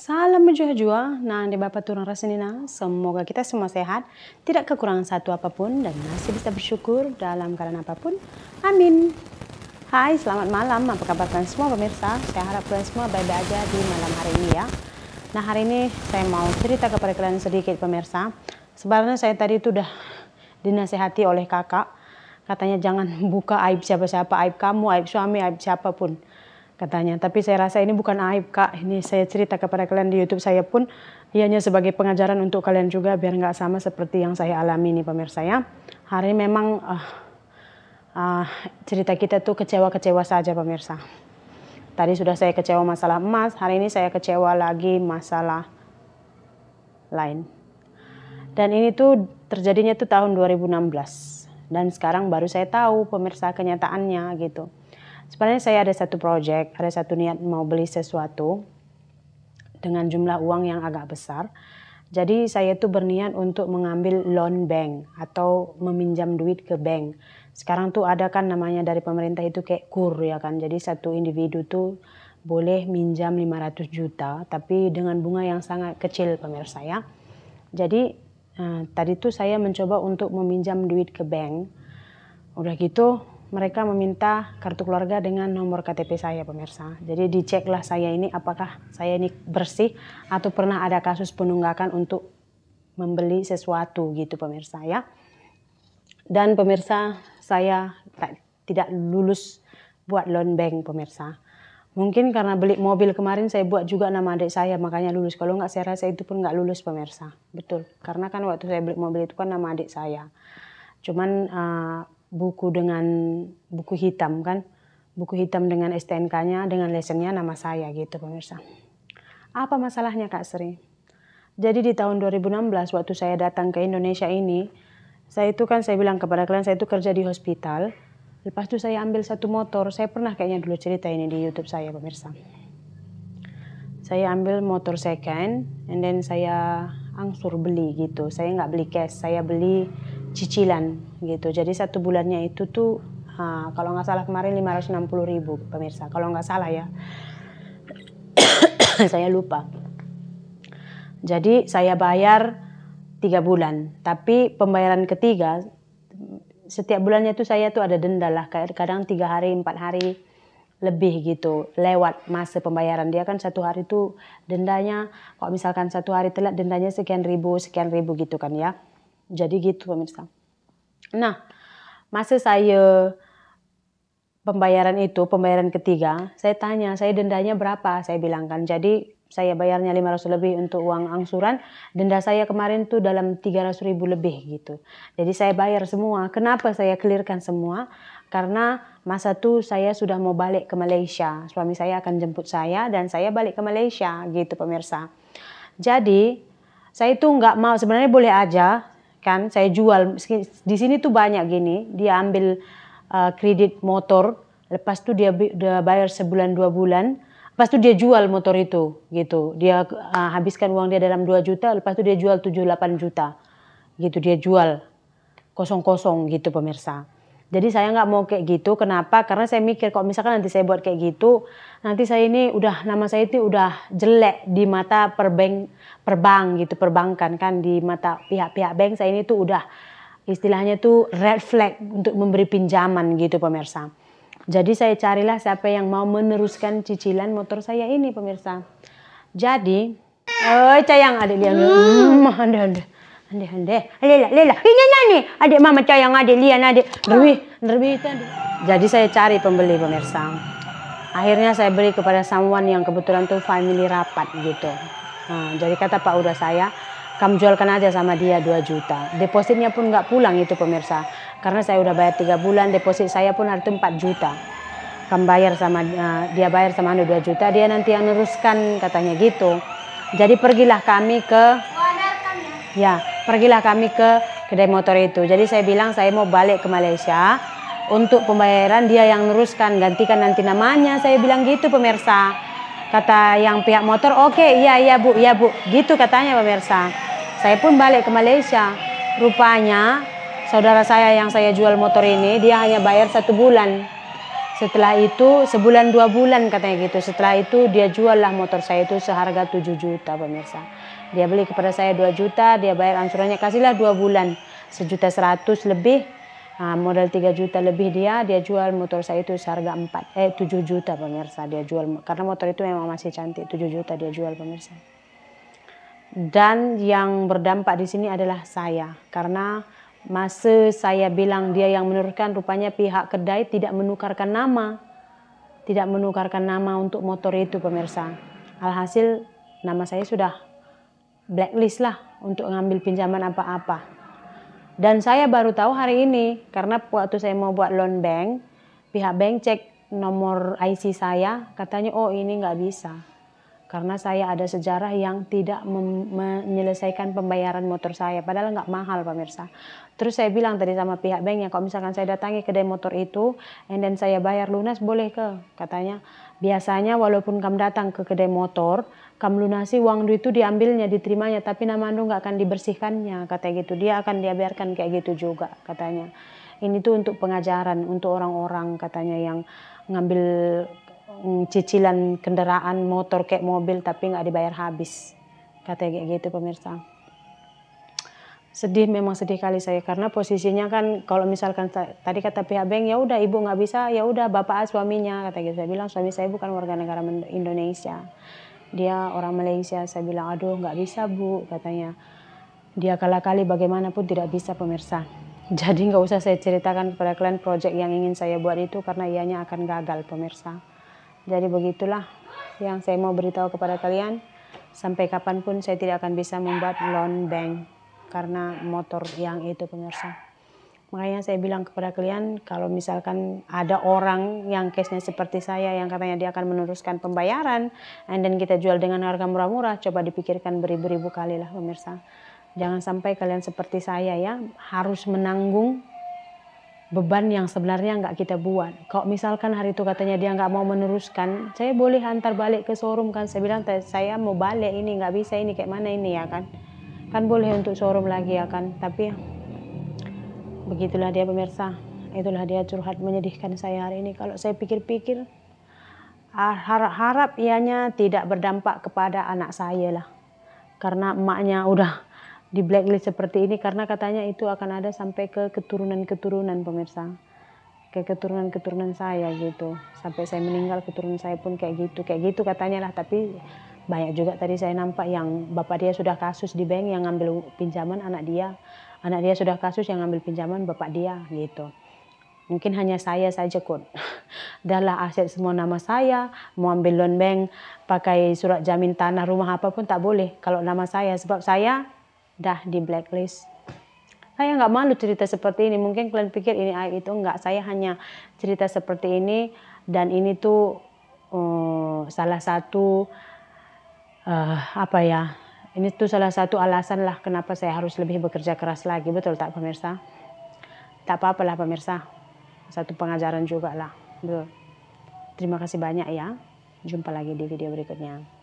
Salam menjuah jua, nah di Bapak Turun Rasenina, semoga kita semua sehat, tidak kekurangan satu apapun, dan masih bisa bersyukur dalam keadaan apapun. Amin. Hai, selamat malam. Apa kabar kalian semua pemirsa? Saya harap kalian semua baik-baik aja di malam hari ini ya. Nah hari ini saya mau cerita kepada kalian sedikit pemirsa. Sebenarnya saya tadi itu udah dinasehati oleh kakak, katanya jangan buka aib siapa-siapa, aib kamu, aib suami, aib siapapun katanya. Tapi saya rasa ini bukan aib kak, ini saya cerita kepada kalian di YouTube saya pun ianya iya, sebagai pengajaran untuk kalian juga biar nggak sama seperti yang saya alami nih pemirsa ya. Hari ini memang uh, uh, cerita kita tuh kecewa-kecewa saja pemirsa. Tadi sudah saya kecewa masalah emas, hari ini saya kecewa lagi masalah lain. Dan ini tuh terjadinya tuh tahun 2016 dan sekarang baru saya tahu pemirsa kenyataannya gitu Sebenarnya saya ada satu proyek, ada satu niat mau beli sesuatu dengan jumlah uang yang agak besar. Jadi saya tuh berniat untuk mengambil loan bank atau meminjam duit ke bank. Sekarang tuh ada kan namanya dari pemerintah itu kayak kur ya kan. Jadi satu individu tuh boleh minjam 500 juta tapi dengan bunga yang sangat kecil pemirsa ya. Jadi eh, tadi tuh saya mencoba untuk meminjam duit ke bank. Udah gitu mereka meminta kartu keluarga dengan nomor KTP saya pemirsa. Jadi diceklah saya ini apakah saya ini bersih atau pernah ada kasus penunggakan untuk membeli sesuatu gitu pemirsa ya. Dan pemirsa saya tidak lulus buat loan bank pemirsa. Mungkin karena beli mobil kemarin saya buat juga nama adik saya makanya lulus. Kalau nggak saya rasa itu pun nggak lulus pemirsa. Betul. Karena kan waktu saya beli mobil itu kan nama adik saya. Cuman uh, buku dengan buku hitam kan buku hitam dengan STNK-nya dengan lesennya nama saya gitu pemirsa apa masalahnya Kak Sri jadi di tahun 2016 waktu saya datang ke Indonesia ini saya itu kan saya bilang kepada kalian saya itu kerja di hospital lepas itu saya ambil satu motor saya pernah kayaknya dulu cerita ini di YouTube saya pemirsa saya ambil motor second and then saya angsur beli gitu saya nggak beli cash saya beli cicilan gitu. Jadi satu bulannya itu tuh uh, kalau nggak salah kemarin 560 ribu pemirsa. Kalau nggak salah ya, saya lupa. Jadi saya bayar tiga bulan. Tapi pembayaran ketiga setiap bulannya itu saya tuh ada denda lah. Kadang tiga hari, empat hari lebih gitu lewat masa pembayaran dia kan satu hari tuh dendanya kok misalkan satu hari telat dendanya sekian ribu sekian ribu gitu kan ya jadi gitu pemirsa. Nah, masa saya pembayaran itu, pembayaran ketiga, saya tanya, saya dendanya berapa? Saya bilangkan. Jadi saya bayarnya 500 lebih untuk uang angsuran, denda saya kemarin tuh dalam 300 ribu lebih gitu. Jadi saya bayar semua. Kenapa saya clearkan semua? Karena masa tuh saya sudah mau balik ke Malaysia. Suami saya akan jemput saya dan saya balik ke Malaysia gitu pemirsa. Jadi saya itu nggak mau, sebenarnya boleh aja kan saya jual di sini tuh banyak gini dia ambil uh, kredit motor lepas tuh dia, udah bayar sebulan dua bulan lepas tuh dia jual motor itu gitu dia uh, habiskan uang dia dalam 2 juta lepas tuh dia jual 7 8 juta gitu dia jual kosong-kosong gitu pemirsa jadi saya nggak mau kayak gitu. Kenapa? Karena saya mikir kok misalkan nanti saya buat kayak gitu, nanti saya ini udah nama saya itu udah jelek di mata perbank perbank gitu perbankan kan di mata pihak-pihak bank saya ini tuh udah istilahnya tuh red flag untuk memberi pinjaman gitu pemirsa. Jadi saya carilah siapa yang mau meneruskan cicilan motor saya ini pemirsa. Jadi, oh eh, sayang adik dia, hmm, hmm ada ada. Hande hande, lela lela, ini nani, adik mama cayang adik lian adik, lebih-lebih tadi. Jadi saya cari pembeli pemirsa. Akhirnya saya beri kepada someone yang kebetulan tuh family rapat gitu. jadi kata Pak Uda saya, kamu jualkan aja sama dia dua juta. Depositnya pun nggak pulang itu pemirsa. Karena saya udah bayar tiga bulan, deposit saya pun harus 4 juta. Kamu bayar sama eh, dia bayar sama Anda 2 juta, dia nanti yang neruskan katanya gitu. Jadi pergilah kami ke oh, kan Ya, ya pergilah kami ke kedai motor itu. Jadi saya bilang saya mau balik ke Malaysia untuk pembayaran dia yang neruskan gantikan nanti namanya. Saya bilang gitu pemirsa. Kata yang pihak motor, "Oke, okay, iya iya Bu, iya Bu." Gitu katanya pemirsa. Saya pun balik ke Malaysia. Rupanya saudara saya yang saya jual motor ini dia hanya bayar satu bulan. Setelah itu sebulan dua bulan katanya gitu. Setelah itu dia jual lah motor saya itu seharga 7 juta pemirsa. Dia beli kepada saya 2 juta, dia bayar angsurannya kasihlah dua bulan, sejuta seratus lebih. uh, modal 3 juta lebih dia, dia jual motor saya itu seharga 4, eh 7 juta pemirsa dia jual. Karena motor itu memang masih cantik, 7 juta dia jual pemirsa. Dan yang berdampak di sini adalah saya, karena masa saya bilang dia yang menurunkan rupanya pihak kedai tidak menukarkan nama. Tidak menukarkan nama untuk motor itu pemirsa. Alhasil nama saya sudah blacklist lah untuk ngambil pinjaman apa-apa. Dan saya baru tahu hari ini karena waktu saya mau buat loan bank, pihak bank cek nomor IC saya, katanya oh ini nggak bisa karena saya ada sejarah yang tidak menyelesaikan pembayaran motor saya padahal nggak mahal pemirsa terus saya bilang tadi sama pihak banknya kalau misalkan saya datangi kedai motor itu and then saya bayar lunas boleh ke katanya biasanya walaupun kamu datang ke kedai motor kamu lunasi uang duit itu diambilnya diterimanya tapi nama anda nggak akan dibersihkannya kata gitu dia akan dia biarkan kayak gitu juga katanya ini tuh untuk pengajaran untuk orang-orang katanya yang ngambil Mm, cicilan kendaraan motor kayak mobil tapi nggak dibayar habis kata kayak gitu pemirsa sedih memang sedih kali saya karena posisinya kan kalau misalkan tadi kata pihak bank ya udah ibu nggak bisa ya udah bapak suaminya kata gitu saya bilang suami saya bukan warga negara Indonesia dia orang Malaysia saya bilang aduh nggak bisa bu katanya dia kala kali bagaimanapun tidak bisa pemirsa jadi nggak usah saya ceritakan kepada kalian project yang ingin saya buat itu karena ianya akan gagal pemirsa jadi begitulah yang saya mau beritahu kepada kalian. Sampai kapanpun saya tidak akan bisa membuat loan bank karena motor yang itu pemirsa. Makanya saya bilang kepada kalian kalau misalkan ada orang yang case-nya seperti saya yang katanya dia akan meneruskan pembayaran and then kita jual dengan harga murah-murah coba dipikirkan beribu-ribu kali lah pemirsa. Jangan sampai kalian seperti saya ya harus menanggung beban yang sebenarnya nggak kita buat. Kalau misalkan hari itu katanya dia nggak mau meneruskan, saya boleh hantar balik ke showroom kan. Saya bilang saya mau balik ini nggak bisa ini kayak mana ini ya kan. Kan boleh untuk showroom lagi ya kan. Tapi begitulah dia pemirsa. Itulah dia curhat menyedihkan saya hari ini. Kalau saya pikir-pikir ah, harap-harap ianya tidak berdampak kepada anak saya lah. Karena emaknya udah di blacklist seperti ini karena katanya itu akan ada sampai ke keturunan-keturunan pemirsa ke keturunan-keturunan saya gitu sampai saya meninggal keturunan saya pun kayak gitu kayak gitu katanya lah tapi banyak juga tadi saya nampak yang bapak dia sudah kasus di bank yang ngambil pinjaman anak dia anak dia sudah kasus yang ngambil pinjaman bapak dia gitu mungkin hanya saya saja kok adalah aset semua nama saya, mau ambil loan bank, pakai surat jamin tanah rumah apapun tak boleh kalau nama saya sebab saya dah di blacklist. Saya nggak malu cerita seperti ini. Mungkin kalian pikir ini aib ah, itu nggak. Saya hanya cerita seperti ini dan ini tuh um, salah satu uh, apa ya? Ini tuh salah satu alasan lah kenapa saya harus lebih bekerja keras lagi. Betul tak pemirsa? Tak apa apa lah pemirsa. Satu pengajaran juga lah. Betul. Terima kasih banyak ya. Jumpa lagi di video berikutnya.